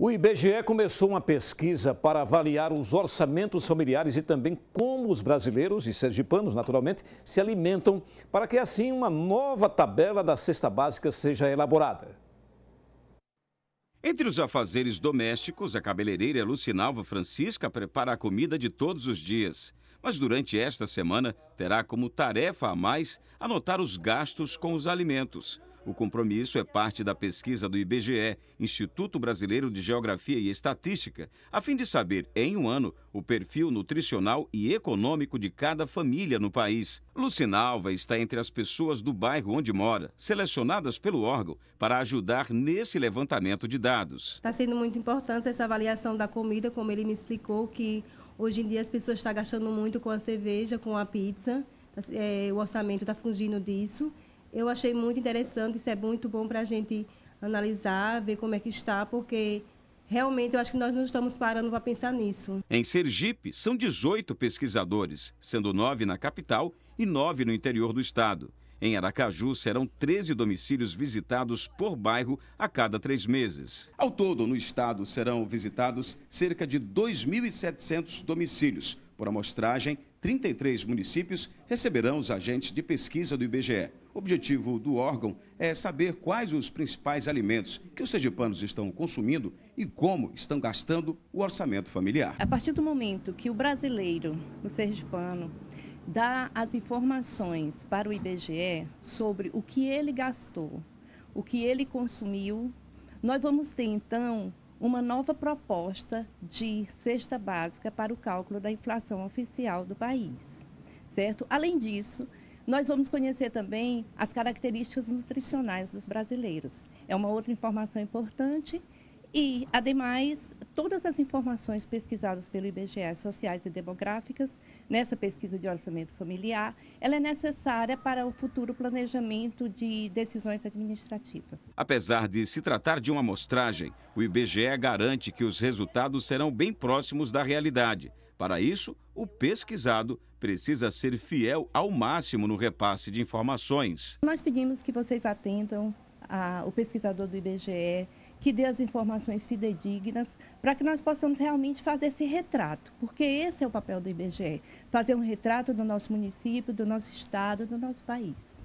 O IBGE começou uma pesquisa para avaliar os orçamentos familiares e também como os brasileiros e sergipanos, naturalmente, se alimentam, para que assim uma nova tabela da cesta básica seja elaborada. Entre os afazeres domésticos, a cabeleireira Lucinalva Francisca prepara a comida de todos os dias. Mas durante esta semana, terá como tarefa a mais anotar os gastos com os alimentos. O compromisso é parte da pesquisa do IBGE, Instituto Brasileiro de Geografia e Estatística, a fim de saber, em um ano, o perfil nutricional e econômico de cada família no país. Lucinalva está entre as pessoas do bairro onde mora, selecionadas pelo órgão para ajudar nesse levantamento de dados. Está sendo muito importante essa avaliação da comida, como ele me explicou, que hoje em dia as pessoas estão tá gastando muito com a cerveja, com a pizza, é, o orçamento está fugindo disso eu achei muito interessante, isso é muito bom para a gente analisar, ver como é que está, porque Realmente, eu acho que nós não estamos parando para pensar nisso. Em Sergipe, são 18 pesquisadores, sendo nove na capital e nove no interior do estado. Em Aracaju, serão 13 domicílios visitados por bairro a cada três meses. Ao todo, no estado, serão visitados cerca de 2.700 domicílios. Por amostragem, 33 municípios receberão os agentes de pesquisa do IBGE. O objetivo do órgão é saber quais os principais alimentos que os sergipanos estão consumindo e como estão gastando o orçamento familiar. A partir do momento que o brasileiro, o sergipano, dá as informações para o IBGE sobre o que ele gastou, o que ele consumiu, nós vamos ter então uma nova proposta de cesta básica para o cálculo da inflação oficial do país, certo? Além disso, nós vamos conhecer também as características nutricionais dos brasileiros. É uma outra informação importante. E, ademais, todas as informações pesquisadas pelo IBGE, sociais e demográficas, nessa pesquisa de orçamento familiar, ela é necessária para o futuro planejamento de decisões administrativas. Apesar de se tratar de uma amostragem, o IBGE garante que os resultados serão bem próximos da realidade. Para isso, o pesquisado precisa ser fiel ao máximo no repasse de informações. Nós pedimos que vocês atendam o pesquisador do IBGE, que dê as informações fidedignas, para que nós possamos realmente fazer esse retrato, porque esse é o papel do IBGE fazer um retrato do nosso município, do nosso estado, do nosso país.